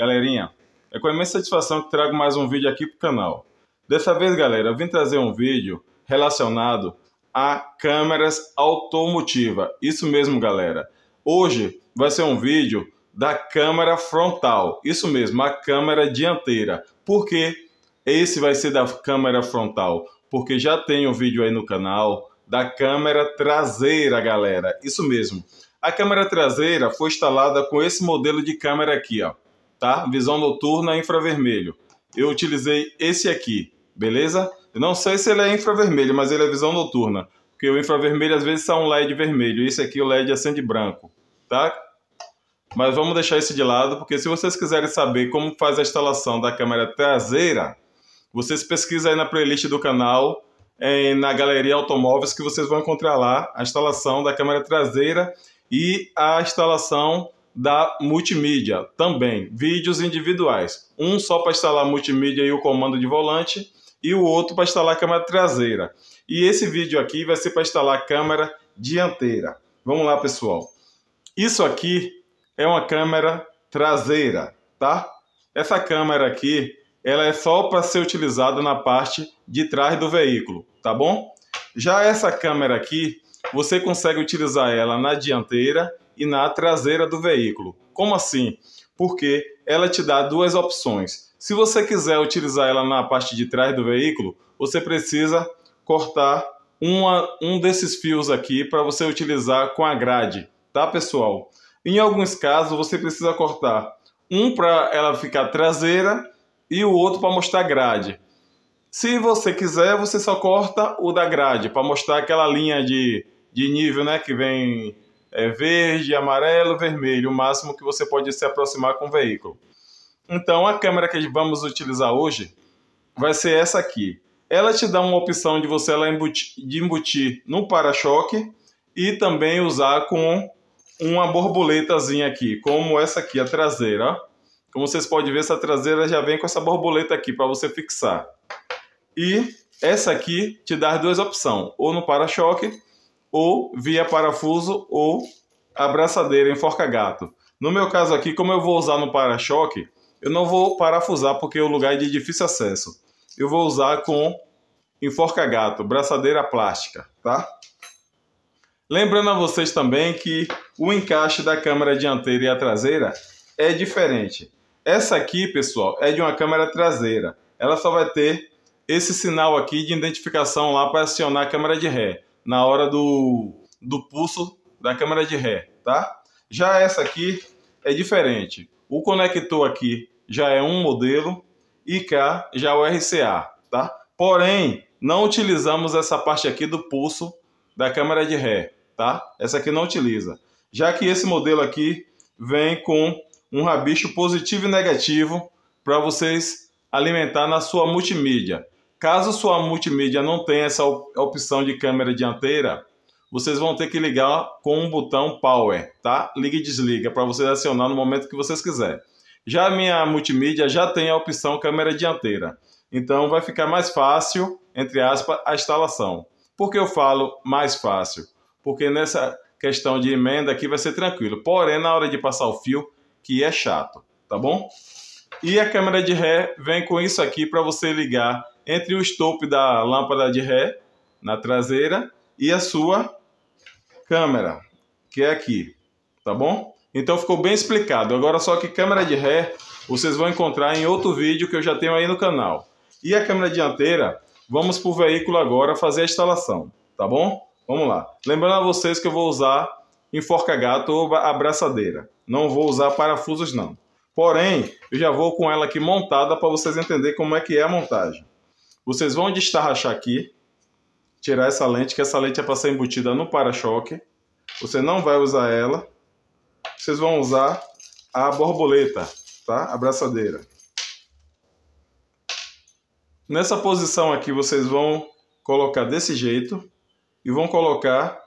Galerinha, é com imensa satisfação que trago mais um vídeo aqui para o canal. Dessa vez, galera, vim trazer um vídeo relacionado a câmeras automotiva. Isso mesmo, galera. Hoje vai ser um vídeo da câmera frontal. Isso mesmo, a câmera dianteira. Por que Esse vai ser da câmera frontal, porque já tem um vídeo aí no canal da câmera traseira, galera. Isso mesmo. A câmera traseira foi instalada com esse modelo de câmera aqui, ó tá? Visão noturna infravermelho. Eu utilizei esse aqui, beleza? Eu não sei se ele é infravermelho, mas ele é visão noturna. Porque o infravermelho às vezes são é um LED vermelho. Esse aqui o LED é acende branco, tá? Mas vamos deixar esse de lado, porque se vocês quiserem saber como faz a instalação da câmera traseira, vocês pesquisam aí na playlist do canal, na galeria automóveis, que vocês vão encontrar lá a instalação da câmera traseira e a instalação da multimídia também, vídeos individuais. Um só para instalar multimídia e o comando de volante e o outro para instalar a câmera traseira. E esse vídeo aqui vai ser para instalar a câmera dianteira. Vamos lá, pessoal. Isso aqui é uma câmera traseira, tá? Essa câmera aqui, ela é só para ser utilizada na parte de trás do veículo, tá bom? Já essa câmera aqui, você consegue utilizar ela na dianteira e na traseira do veículo. Como assim? Porque ela te dá duas opções. Se você quiser utilizar ela na parte de trás do veículo, você precisa cortar uma, um desses fios aqui para você utilizar com a grade, tá pessoal? Em alguns casos você precisa cortar um para ela ficar traseira e o outro para mostrar grade. Se você quiser, você só corta o da grade para mostrar aquela linha de, de nível né, que vem é verde, amarelo, vermelho, o máximo que você pode se aproximar com o veículo. Então, a câmera que vamos utilizar hoje vai ser essa aqui. Ela te dá uma opção de você ela embutir, de embutir no para-choque e também usar com uma borboletazinha aqui, como essa aqui, a traseira. Como vocês podem ver, essa traseira já vem com essa borboleta aqui para você fixar. E essa aqui te dá duas opções, ou no para-choque ou via parafuso ou abraçadeira enforca-gato. No meu caso aqui, como eu vou usar no para-choque, eu não vou parafusar porque o lugar é de difícil acesso. Eu vou usar com enforca-gato, braçadeira plástica, tá? Lembrando a vocês também que o encaixe da câmera dianteira e a traseira é diferente. Essa aqui, pessoal, é de uma câmera traseira. Ela só vai ter esse sinal aqui de identificação lá para acionar a câmera de ré na hora do, do pulso da câmera de ré, tá? Já essa aqui é diferente. O conector aqui já é um modelo e cá já é o RCA, tá? Porém, não utilizamos essa parte aqui do pulso da câmera de ré, tá? Essa aqui não utiliza. Já que esse modelo aqui vem com um rabicho positivo e negativo para vocês alimentar na sua multimídia. Caso sua multimídia não tenha essa opção de câmera dianteira, vocês vão ter que ligar com um botão Power, tá? Liga e desliga para vocês acionar no momento que vocês quiserem. Já a minha multimídia já tem a opção câmera dianteira, então vai ficar mais fácil, entre aspas, a instalação. Por que eu falo mais fácil? Porque nessa questão de emenda aqui vai ser tranquilo, porém na hora de passar o fio, que é chato, tá bom? E a câmera de ré vem com isso aqui para você ligar entre o estope da lâmpada de ré na traseira e a sua câmera, que é aqui, tá bom? Então ficou bem explicado. Agora só que câmera de ré vocês vão encontrar em outro vídeo que eu já tenho aí no canal. E a câmera dianteira, vamos para o veículo agora fazer a instalação, tá bom? Vamos lá. Lembrando a vocês que eu vou usar enforca-gato ou abraçadeira. Não vou usar parafusos não. Porém, eu já vou com ela aqui montada para vocês entenderem como é que é a montagem. Vocês vão destarrachar aqui, tirar essa lente, que essa lente é para ser embutida no para-choque. Você não vai usar ela. Vocês vão usar a borboleta, tá? A braçadeira. Nessa posição aqui, vocês vão colocar desse jeito e vão colocar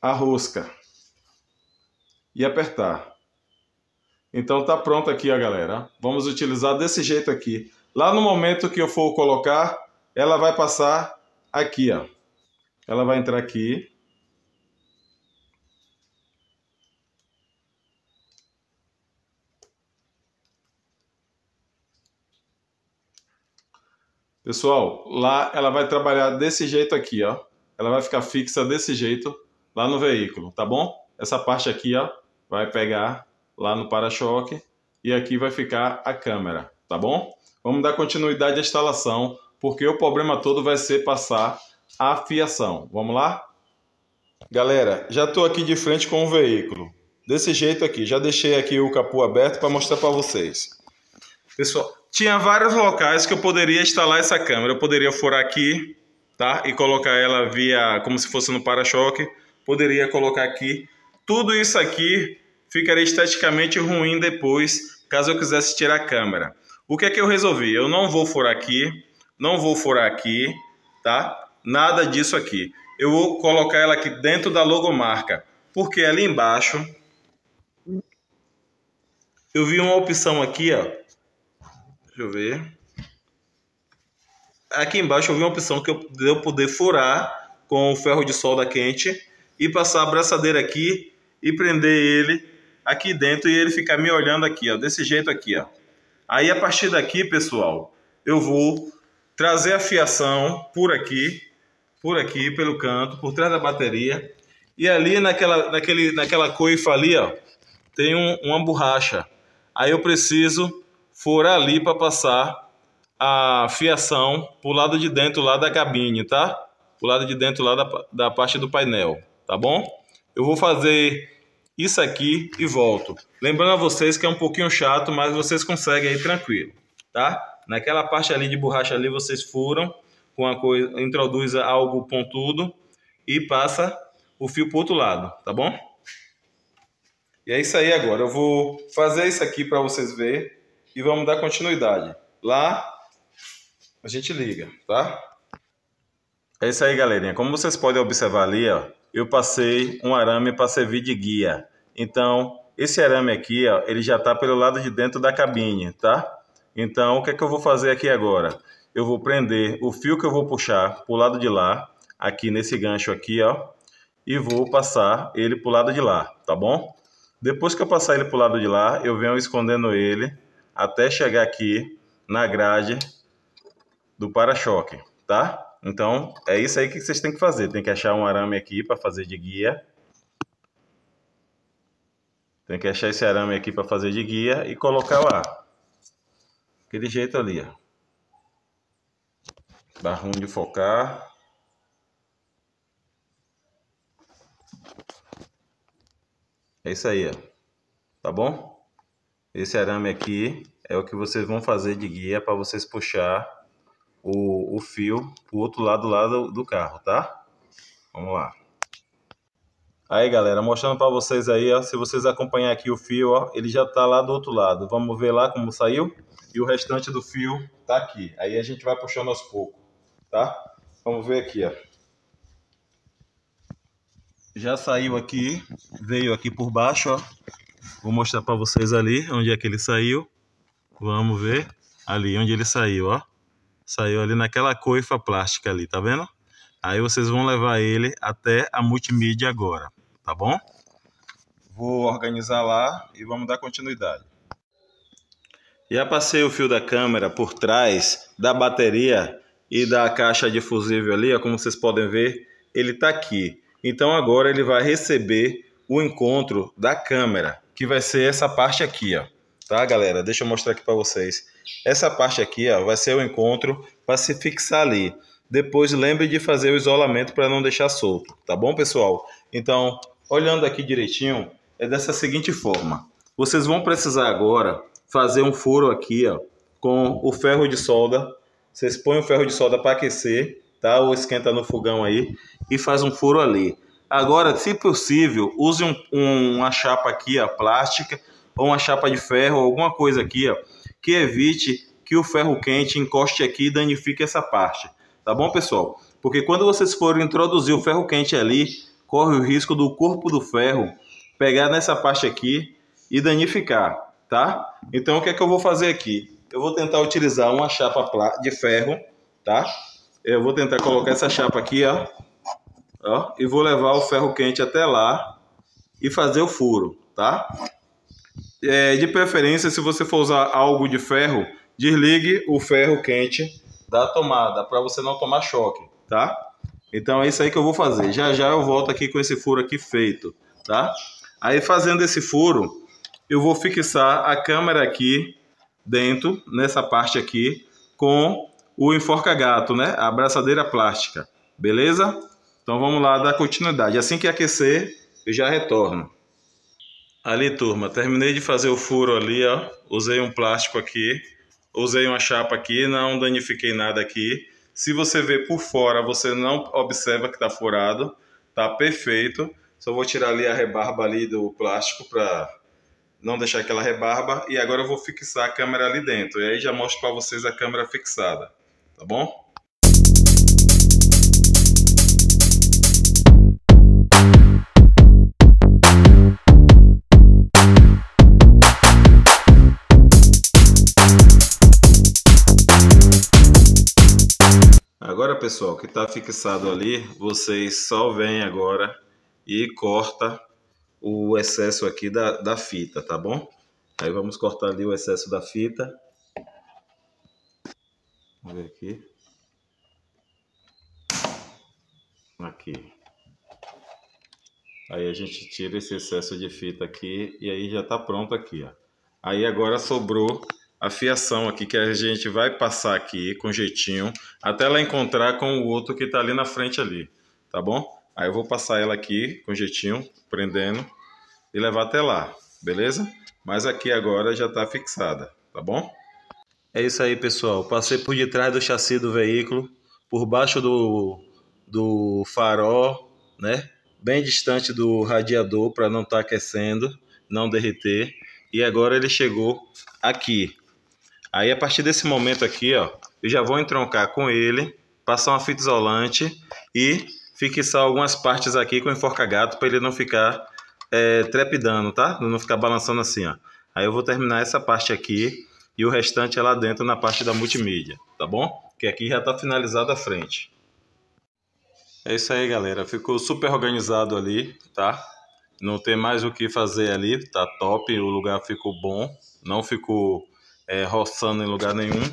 a rosca e apertar. Então tá pronto aqui, ó, galera. Vamos utilizar desse jeito aqui. Lá no momento que eu for colocar, ela vai passar aqui, ó. Ela vai entrar aqui. Pessoal, lá ela vai trabalhar desse jeito aqui, ó. Ela vai ficar fixa desse jeito lá no veículo, tá bom? Essa parte aqui, ó, vai pegar lá no para-choque e aqui vai ficar a câmera tá bom? Vamos dar continuidade à instalação, porque o problema todo vai ser passar a fiação. Vamos lá? Galera, já estou aqui de frente com o veículo. Desse jeito aqui, já deixei aqui o capô aberto para mostrar para vocês. Pessoal, tinha vários locais que eu poderia instalar essa câmera. Eu poderia furar aqui, tá? E colocar ela via, como se fosse no para-choque. Poderia colocar aqui. Tudo isso aqui ficaria esteticamente ruim depois, caso eu quisesse tirar a câmera. O que é que eu resolvi? Eu não vou furar aqui, não vou furar aqui, tá? Nada disso aqui. Eu vou colocar ela aqui dentro da logomarca, porque ali embaixo eu vi uma opção aqui, ó. Deixa eu ver. Aqui embaixo eu vi uma opção que eu, eu poder furar com o ferro de solda quente e passar a abraçadeira aqui e prender ele aqui dentro e ele ficar me olhando aqui, ó, desse jeito aqui, ó. Aí a partir daqui, pessoal, eu vou trazer a fiação por aqui, por aqui, pelo canto, por trás da bateria. E ali naquela, naquele, naquela coifa ali, ó, tem um, uma borracha. Aí eu preciso furar ali para passar a fiação pro lado de dentro lá da cabine, tá? Pro lado de dentro lá da, da parte do painel, tá bom? Eu vou fazer isso aqui e volto. Lembrando a vocês que é um pouquinho chato, mas vocês conseguem aí tranquilo, tá? Naquela parte ali de borracha ali vocês furam com a coisa, introduz algo pontudo e passa o fio para outro lado, tá bom? E é isso aí agora. Eu vou fazer isso aqui para vocês verem e vamos dar continuidade. Lá a gente liga, tá? É isso aí, galerinha. Como vocês podem observar ali, ó, eu passei um arame para servir de guia. Então, esse arame aqui, ó, ele já está pelo lado de dentro da cabine, tá? Então, o que é que eu vou fazer aqui agora? Eu vou prender o fio que eu vou puxar para o lado de lá, aqui nesse gancho aqui, ó, e vou passar ele para o lado de lá, tá bom? Depois que eu passar ele para o lado de lá, eu venho escondendo ele até chegar aqui na grade do para-choque, tá? Então, é isso aí que vocês têm que fazer. Tem que achar um arame aqui para fazer de guia. Tem que achar esse arame aqui para fazer de guia e colocar lá. Aquele jeito ali, ó. Dá ruim de focar. É isso aí, ó. Tá bom? Esse arame aqui é o que vocês vão fazer de guia para vocês puxar o, o fio pro outro lado lá do, do carro, tá? Vamos lá. Aí, galera, mostrando para vocês aí, ó, se vocês acompanhar aqui o fio, ó, ele já tá lá do outro lado. Vamos ver lá como saiu? E o restante do fio tá aqui. Aí a gente vai puxando aos poucos, tá? Vamos ver aqui, ó. Já saiu aqui, veio aqui por baixo, ó. Vou mostrar para vocês ali onde é que ele saiu. Vamos ver ali onde ele saiu, ó. Saiu ali naquela coifa plástica ali, tá vendo? Aí vocês vão levar ele até a multimídia agora, tá bom? Vou organizar lá e vamos dar continuidade. Já passei o fio da câmera por trás da bateria e da caixa de fusível ali, ó, como vocês podem ver, ele está aqui. Então agora ele vai receber o encontro da câmera, que vai ser essa parte aqui, ó. Tá, galera? Deixa eu mostrar aqui para vocês. Essa parte aqui ó, vai ser o encontro para se fixar ali. Depois lembre de fazer o isolamento para não deixar solto, tá bom, pessoal? Então, olhando aqui direitinho, é dessa seguinte forma. Vocês vão precisar agora fazer um furo aqui ó, com o ferro de solda. Vocês põem o ferro de solda para aquecer, tá? Ou esquenta no fogão aí e faz um furo ali. Agora, se possível, use um, um, uma chapa aqui, ó, plástica, ou uma chapa de ferro, alguma coisa aqui, ó, que evite que o ferro quente encoste aqui e danifique essa parte. Tá bom, pessoal? Porque quando vocês forem introduzir o ferro quente ali, corre o risco do corpo do ferro pegar nessa parte aqui e danificar, tá? Então, o que é que eu vou fazer aqui? Eu vou tentar utilizar uma chapa de ferro, tá? Eu vou tentar colocar essa chapa aqui, ó. ó e vou levar o ferro quente até lá e fazer o furo, tá? É, de preferência, se você for usar algo de ferro, desligue o ferro quente da tomada para você não tomar choque, tá? Então é isso aí que eu vou fazer. Já já eu volto aqui com esse furo aqui feito, tá? Aí fazendo esse furo, eu vou fixar a câmera aqui dentro, nessa parte aqui, com o enforca-gato, né? A abraçadeira plástica, beleza? Então vamos lá dar continuidade. Assim que aquecer, eu já retorno. Ali, turma, terminei de fazer o furo ali, ó. Usei um plástico aqui, usei uma chapa aqui, não danifiquei nada aqui. Se você ver por fora, você não observa que tá furado, tá perfeito. Só vou tirar ali a rebarba ali do plástico para não deixar aquela rebarba. E agora eu vou fixar a câmera ali dentro. E aí já mostro para vocês a câmera fixada, tá bom? pessoal, que está fixado ali, vocês só vêm agora e corta o excesso aqui da, da fita, tá bom? Aí vamos cortar ali o excesso da fita. Vamos ver aqui. Aqui. Aí a gente tira esse excesso de fita aqui e aí já está pronto aqui, ó. Aí agora sobrou a fiação aqui que a gente vai passar aqui com jeitinho até ela encontrar com o outro que está ali na frente ali, tá bom? Aí eu vou passar ela aqui com jeitinho, prendendo e levar até lá, beleza? Mas aqui agora já está fixada, tá bom? É isso aí, pessoal. Passei por detrás do chassi do veículo, por baixo do, do farol, né? Bem distante do radiador para não estar tá aquecendo, não derreter. E agora ele chegou aqui, Aí a partir desse momento aqui, ó, eu já vou entroncar com ele, passar uma fita isolante e fixar algumas partes aqui com enforca-gato para ele não ficar é, trepidando, tá? Não ficar balançando assim, ó. Aí eu vou terminar essa parte aqui e o restante é lá dentro na parte da multimídia, tá bom? Que aqui já está finalizada a frente. É isso aí, galera. Ficou super organizado ali, tá? Não tem mais o que fazer ali, tá top, o lugar ficou bom, não ficou é, roçando em lugar nenhum.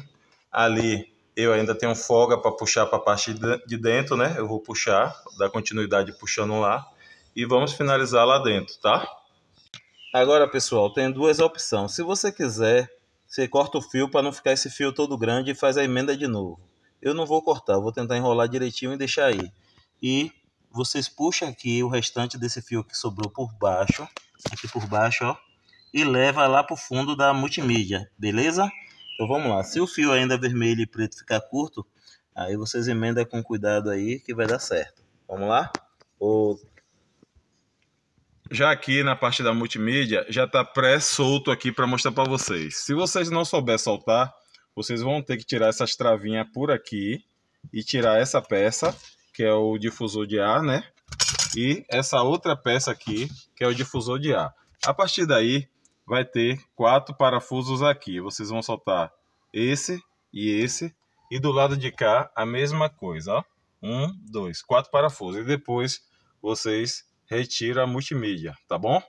Ali eu ainda tenho folga para puxar para a parte de dentro, né? Eu vou puxar, dar continuidade puxando lá e vamos finalizar lá dentro, tá? Agora, pessoal, tem duas opções. Se você quiser, você corta o fio para não ficar esse fio todo grande e faz a emenda de novo. Eu não vou cortar, vou tentar enrolar direitinho e deixar aí. E vocês puxam aqui o restante desse fio que sobrou por baixo, aqui por baixo, ó e leva lá para o fundo da multimídia, beleza? Então vamos lá. Se o fio ainda vermelho e preto ficar curto, aí vocês emendam com cuidado aí que vai dar certo. Vamos lá? O... Já aqui na parte da multimídia, já está pré-solto aqui para mostrar para vocês. Se vocês não souber soltar, vocês vão ter que tirar essas travinhas por aqui e tirar essa peça, que é o difusor de ar, né? E essa outra peça aqui, que é o difusor de ar. A partir daí, vai ter quatro parafusos aqui. Vocês vão soltar esse e esse. E do lado de cá, a mesma coisa, ó. Um, dois, quatro parafusos. E depois vocês retiram a multimídia, tá bom?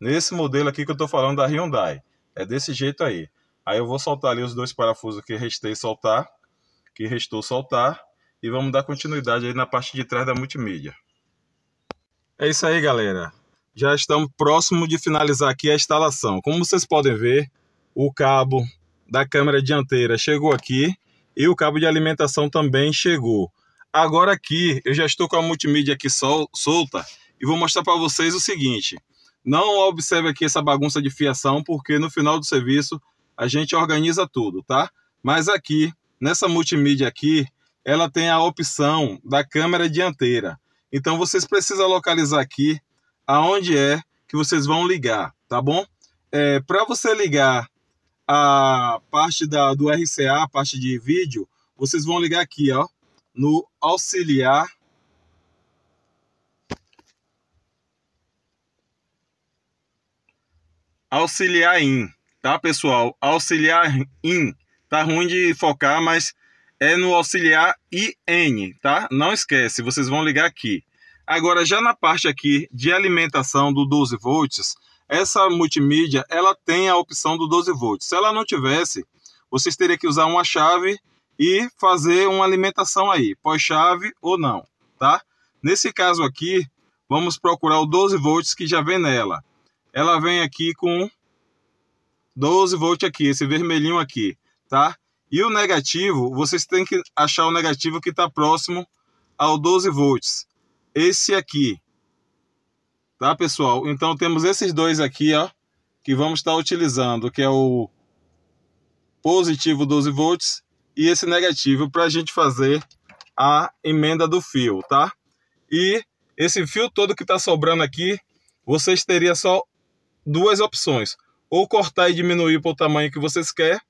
Nesse modelo aqui que eu tô falando da Hyundai. É desse jeito aí. Aí eu vou soltar ali os dois parafusos que restei soltar. Que restou soltar. E vamos dar continuidade aí na parte de trás da multimídia. É isso aí, galera já estamos próximo de finalizar aqui a instalação. Como vocês podem ver, o cabo da câmera dianteira chegou aqui e o cabo de alimentação também chegou. Agora aqui, eu já estou com a multimídia aqui sol, solta e vou mostrar para vocês o seguinte. Não observe aqui essa bagunça de fiação, porque no final do serviço a gente organiza tudo, tá? Mas aqui, nessa multimídia aqui, ela tem a opção da câmera dianteira. Então vocês precisam localizar aqui aonde é que vocês vão ligar, tá bom? É, Para você ligar a parte da, do RCA, a parte de vídeo, vocês vão ligar aqui, ó, no auxiliar auxiliar in, tá, pessoal? Auxiliar in. Tá ruim de focar, mas é no auxiliar IN, tá? Não esquece, vocês vão ligar aqui. Agora, já na parte aqui de alimentação do 12 volts, essa multimídia ela tem a opção do 12 volts. Se ela não tivesse, vocês teriam que usar uma chave e fazer uma alimentação aí, pós-chave ou não, tá? Nesse caso aqui, vamos procurar o 12 volts que já vem nela. Ela vem aqui com 12 volts aqui, esse vermelhinho aqui, tá? E o negativo, vocês têm que achar o negativo que está próximo ao 12 volts esse aqui. Tá, pessoal? Então temos esses dois aqui, ó, que vamos estar utilizando, que é o positivo 12 volts e esse negativo para a gente fazer a emenda do fio, tá? E esse fio todo que está sobrando aqui, vocês teriam só duas opções. Ou cortar e diminuir para o tamanho que vocês querem,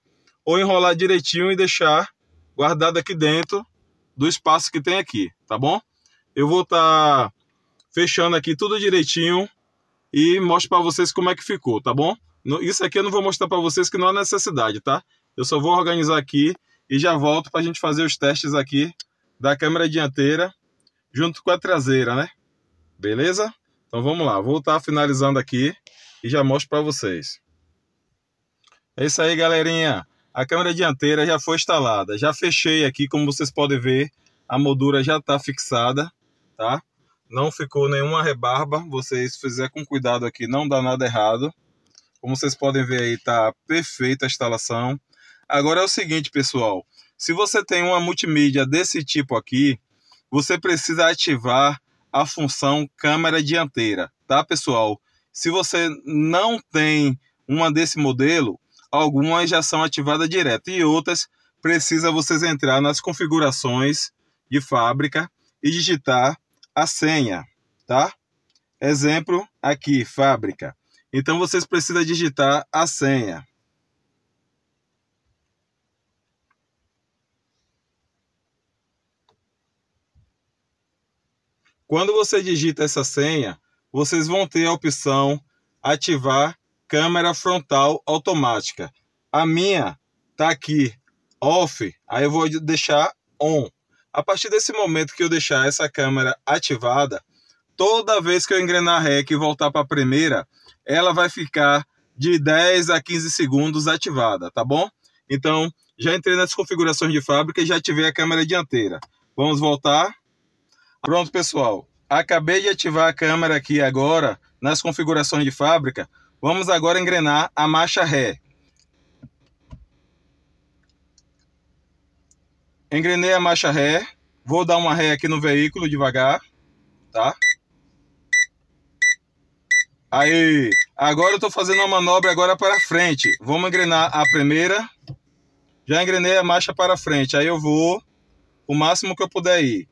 ou enrolar direitinho e deixar guardado aqui dentro do espaço que tem aqui, tá bom? Eu vou estar tá fechando aqui tudo direitinho e mostro para vocês como é que ficou, tá bom? Isso aqui eu não vou mostrar para vocês que não há necessidade, tá? Eu só vou organizar aqui e já volto para a gente fazer os testes aqui da câmera dianteira junto com a traseira, né? Beleza? Então vamos lá, vou estar tá finalizando aqui e já mostro para vocês. É isso aí, galerinha. A câmera dianteira já foi instalada. Já fechei aqui, como vocês podem ver, a moldura já está fixada tá? Não ficou nenhuma rebarba, vocês fizer com cuidado aqui, não dá nada errado. Como vocês podem ver aí, tá perfeita a instalação. Agora é o seguinte, pessoal, se você tem uma multimídia desse tipo aqui, você precisa ativar a função câmera dianteira, tá, pessoal? Se você não tem uma desse modelo, algumas já são ativadas direto e outras precisa vocês entrar nas configurações de fábrica e digitar a senha, tá? Exemplo aqui, fábrica. Então vocês precisam digitar a senha. Quando você digita essa senha, vocês vão ter a opção ativar câmera frontal automática. A minha tá aqui off, aí eu vou deixar on. A partir desse momento que eu deixar essa câmera ativada, toda vez que eu engrenar REC e voltar para a primeira, ela vai ficar de 10 a 15 segundos ativada, tá bom? Então, já entrei nas configurações de fábrica e já ativei a câmera dianteira. Vamos voltar. Pronto, pessoal. Acabei de ativar a câmera aqui agora nas configurações de fábrica. Vamos agora engrenar a marcha ré. Engrenei a marcha ré. Vou dar uma ré aqui no veículo devagar, tá? Aí, agora eu tô fazendo uma manobra agora para frente. Vamos engrenar a primeira. Já engrenei a marcha para frente. Aí eu vou o máximo que eu puder ir.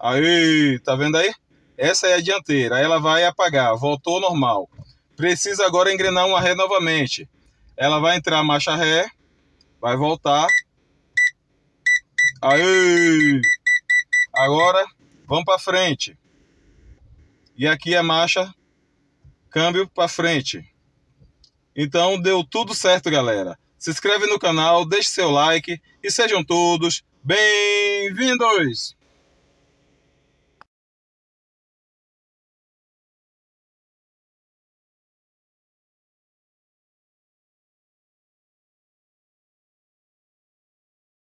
Aí, tá vendo aí? Essa é a dianteira. Ela vai apagar. Voltou normal. Precisa agora engrenar uma ré novamente. Ela vai entrar marcha ré, vai voltar Aí, Agora vamos para frente. E aqui é marcha, câmbio para frente. Então deu tudo certo, galera. Se inscreve no canal, deixe seu like e sejam todos bem-vindos!